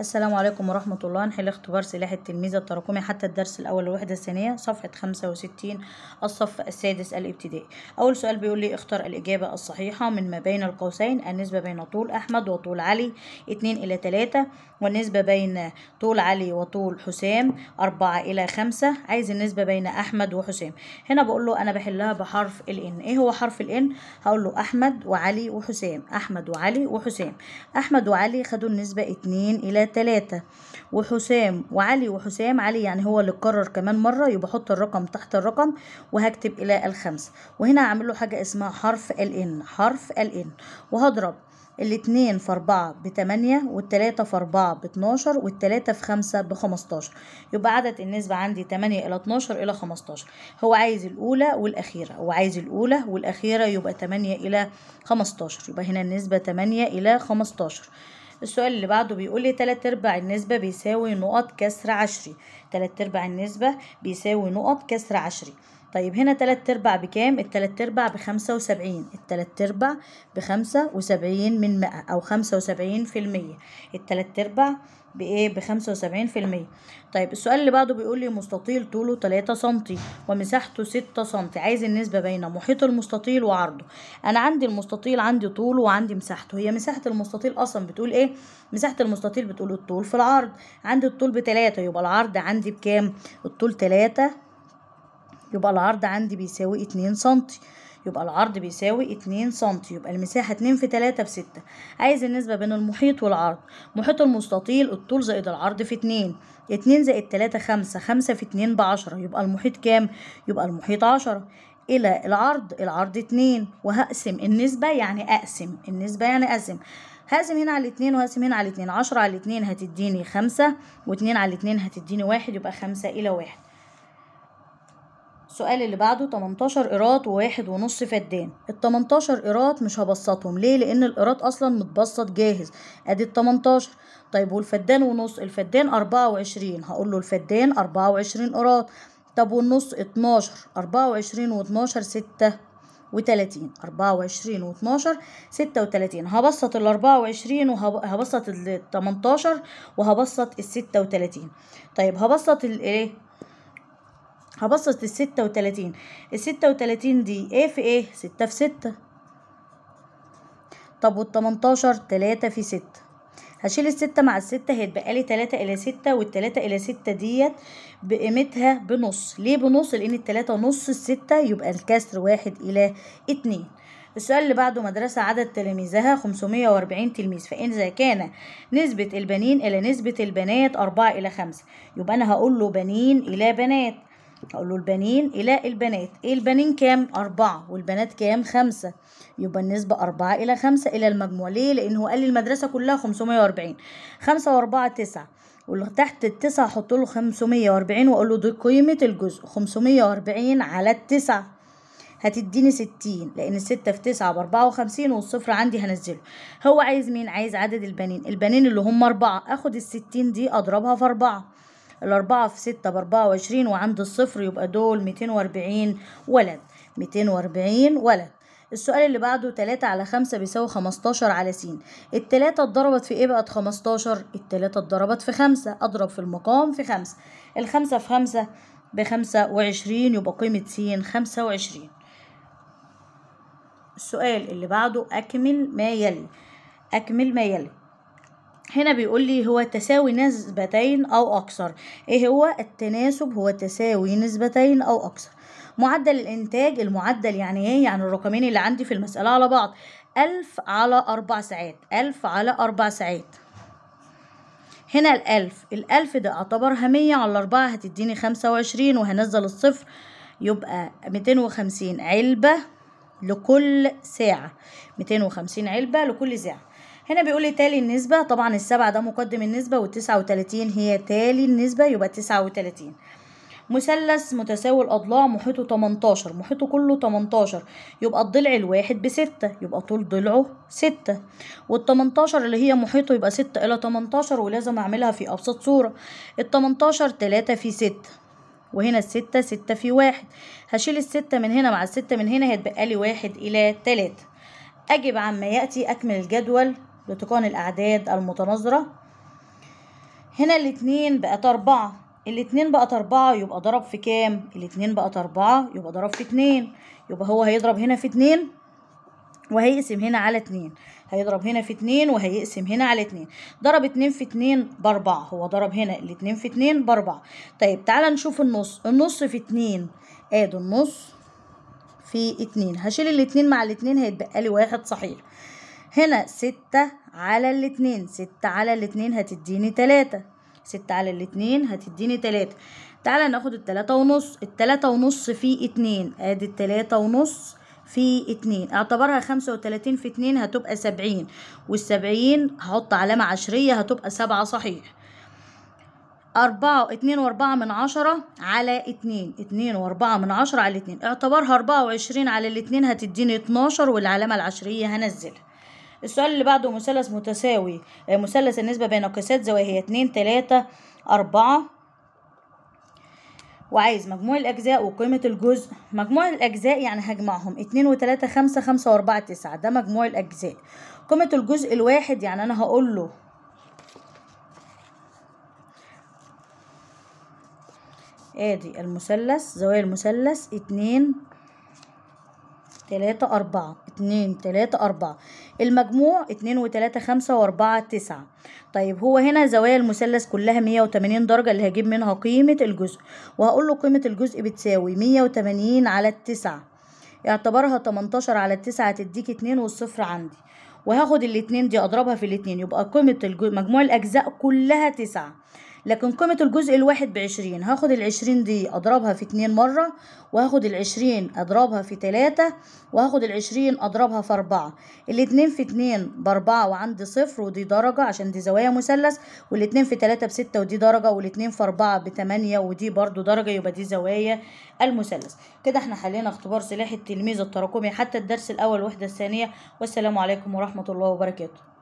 السلام عليكم ورحمة الله نحل اختبار سلاح التلميذ التراكمي حتى الدرس الأول الوحدة الثانية صفحة 65 الصف السادس الابتدائي أول سؤال بيقول لي اختار الإجابة الصحيحة من ما بين القوسين النسبة بين طول أحمد وطول علي اتنين إلى تلاتة والنسبة بين طول علي وطول حسام أربعة إلى خمسة عايز النسبة بين أحمد وحسام هنا بقول له أنا بحلها بحرف الإن إيه هو حرف الإن هقول له أحمد وعلي وحسام أحمد وعلي وحسام أحمد وعلي خدوا النسبة اتنين إلى تلاتة وحسام وعلي وحسام علي يعني هو اللي اتكرر كمان مرة يبقى حط الرقم تحت الرقم وهكتب إلى الخمسة وهنا هعمل له حاجة اسمها حرف الإن حرف الإن وهضرب الاتنين في أربعة بتمانية والتلاتة في أربعة باتناشر والتلاتة في خمسة بخمستاشر يبقى عدد النسبة عندي تمانية إلى اتناشر إلى خمستاشر هو عايز الأولى والأخيرة هو عايز الأولى والأخيرة يبقى تمانية إلى خمستاشر يبقى هنا النسبة تمانية إلى خمستاشر السؤال اللي بعده بيقول لي تلات ارباع النسبة بيساوي نقط كسر عشري تلات ارباع النسبة بيساوي نقط كسر عشري طيب هنا تلات أرباع بكام؟ التلات أرباع بخمسة وسبعين التلات أرباع بخمسة وسبعين من مئة أو خمسة وسبعين في المية التلات أرباع بإيه؟ بخمسة وسبعين في المية طيب السؤال اللي بعده بيقول لي مستطيل طوله تلاتة سنتي ومساحته ستة سنتي عايز النسبة بين محيط المستطيل وعرضه أنا عندي المستطيل عندي طوله وعندي مساحته هي مساحة المستطيل أصلا بتقول إيه؟ مساحة المستطيل بتقول الطول في العرض عندي الطول بتلاتة يبقى العرض عندي بكام؟ الطول تلاتة يبقى العرض عندي بيساوي اتنين سنتي يبقى العرض بيساوي اتنين سنتي يبقى المساحة اتنين في تلاتة في ستة عايز النسبة بين المحيط والعرض محيط المستطيل الطول زائد العرض في اتنين اتنين زائد تلاتة خمسة خمسة في اتنين بعشرة يبقى المحيط كام؟ يبقى المحيط عشرة إلى العرض العرض اتنين وهقسم النسبة يعني أقسم النسبة يعني أقسم هقسم هنا على اتنين وهقسم هنا على اتنين عشرة على اتنين هتديني خمسة واتنين على اتنين هتديني واحد يبقى خمسة إلى واحد السؤال اللي بعده 18 قيراط وواحد ونص فدان ال 18 قيراط مش هبسطهم ليه لان القيراط اصلا متبسط جاهز ادي ال 18 طيب والفدان ونص الفدان 24 هقول له الفدان 24 قيراط طب والنص 12 24 و12 6 و 30 24 و 12 36 هبسط ال 24 وهبسط ال 18 وهبسط ال 36 طيب هبسط الإيه هبسط الستة وتلاتين الستة وتلاتين دي ايه في ايه ستة في ستة طب والتمنتاشر تلاتة في ستة هشيل الستة مع الستة هيتبقى لي تلاتة إلى ستة والتلاتة إلى ستة ديت بقيمتها بنص ليه بنص لأن التلاتة نص الستة يبقى الكسر واحد إلى اتنين السؤال اللي بعده مدرسة عدد تلاميذها خمسمية وأربعين تلميذ فإذا كان نسبة البنين إلى نسبة البنات أربعة إلى خمسة يبقى أنا هقول له بنين إلى بنات اقول له البنين إلى البنات إيه البنين كام؟ أربعة والبنات كام؟ خمسة يبقى النسبة أربعة إلى خمسة إلى المجموع ليه؟ لأن هو قال لي المدرسة كلها خمسمية وأربعين خمسة وأربعة تسعة واللي تحت التسعة أحط له خمسمية وأربعين وأقول له دي قيمة الجزء خمسمية وأربعين على التسعة هتديني ستين لأن الستة في تسعة بأربعة وخمسين والصفر عندي هنزله هو عايز مين؟ عايز عدد البنين البنين اللي هم أربعة أخد الستين دي أضربها في أربعة الأربعة في ستة بأربعة وعشرين وعند الصفر يبقى دول ميتين وأربعين ولد ميتين وأربعين ولد السؤال اللي بعده تلاتة على خمسة بيساوي خمستاشر على س التلاتة اتضربت في ايه بقت خمستاشر التلاتة اتضربت في خمسة اضرب في المقام في خمسة الخمسة في خمسة بخمسة وعشرين يبقى قيمة س خمسة وعشرين السؤال اللي بعده أكمل ما يلي أكمل ما يلي هنا بيقول لي هو تساوي نسبتين أو أكثر إيه هو التناسب هو تساوي نسبتين أو أكثر معدل الإنتاج المعدل يعني إيه يعني الرقمين اللي عندي في المسألة على بعض ألف على أربع ساعات ألف على أربع ساعات هنا الألف الألف ده اعتبرها مية على الأربعة هتديني خمسة وعشرين وهنزل الصفر يبقى ميتين وخمسين علبة لكل ساعة ميتين وخمسين علبة لكل ساعة هنا بيقول لي تالي النسبة طبعا السبعة ده مقدم النسبة والتسعة وتلاتين هي تالي النسبة يبقى تسعة وتلاتين مثلث متساوي الأضلاع محيطه تمنتاشر محيطه كله تمنتاشر يبقى الضلع الواحد بستة يبقى طول ضلعه سته والتمنتاشر اللي هي محيطه يبقى ستة إلى تمنتاشر ولازم أعملها في أبسط التمنتاشر تلاتة في ستة وهنا الستة ستة في واحد هشيل الستة من هنا مع الستة من هنا هيتبقى لي واحد إلى تلاتة أجب عما يأتي أكمل الجدول لتقان الأعداد المتناظرة هنا الاتنين بقت أربعة الاتنين بقت أربعة يبقى ضرب في كام؟ الاتنين بقت أربعة يبقى ضرب في اتنين يبقى هو هيضرب هنا في اتنين وهيقسم هنا على اتنين هيضرب هنا في اتنين وهيقسم هنا على اتنين ضرب اتنين في اتنين باربعة هو ضرب هنا الاتنين في اتنين باربعة طيب تعالى نشوف النص النص في اتنين ادي النص في اتنين هشيل الاتنين مع الاتنين هيتبقى لي واحد صحيح هنا ستة على الاتنين ستة على الاتنين هتديني تلاتة ستة على الاتنين هتديني تلاتة تعالى ناخد التلاتة ونص التلاتة ونص في اتنين ادي التلاتة ونص في اتنين اعتبرها خمسة وتلاتين في اتنين هتبقى سبعين والسبعين هحط علامة عشرية هتبقى سبعة صحيح أربعة اتنين وأربعة من عشرة على اتنين اتنين وأربعة من عشرة على اتنين اعتبرها أربعة وعشرين على الاتنين هتديني اتناشر والعلامة العشرية هنزلها السؤال اللي بعده مثلث متساوي آه، مثلث النسبة بين قياسات زوايا هي اتنين تلاتة أربعة وعايز مجموع الأجزاء وقيمة الجزء مجموع الأجزاء يعني هجمعهم اتنين وتلاتة خمسة خمسة وأربعة تسعة ده مجموع الأجزاء قيمة الجزء الواحد يعني أنا هقول له ادي المثلث زوايا المثلث اتنين تلاتة أربعة اتنين تلاتة أربعة المجموع اتنين وتلاتة خمسة وأربعة تسعة طيب هو هنا زوايا المثلث كلها مية وتمانين درجة اللي هجيب منها قيمة الجزء وهقول له قيمة الجزء بتساوي مية وتمانين على التسعة اعتبرها تمنتاشر على التسعة تديك اتنين والصفر عندي وهاخد الاتنين دي اضربها في الاتنين يبقى قيمة مجموع الاجزاء كلها تسعة لكن قيمة الجزء الواحد بعشرين هاخد العشرين دي أضربها في اتنين مرة وهاخد العشرين أضربها في تلاتة وهاخد العشرين أضربها في أربعة الاتنين في اتنين بأربعة وعندي صفر ودي درجة عشان دي زوايا مثلث والاتنين في تلاتة بستة ودي درجة والاتنين في أربعة بتمانية ودي برضو درجة يبقى دي زوايا المثلث كده احنا حلينا اختبار سلاح التلميذ التراكمي حتى الدرس الأول الوحدة الثانية والسلام عليكم ورحمة الله وبركاته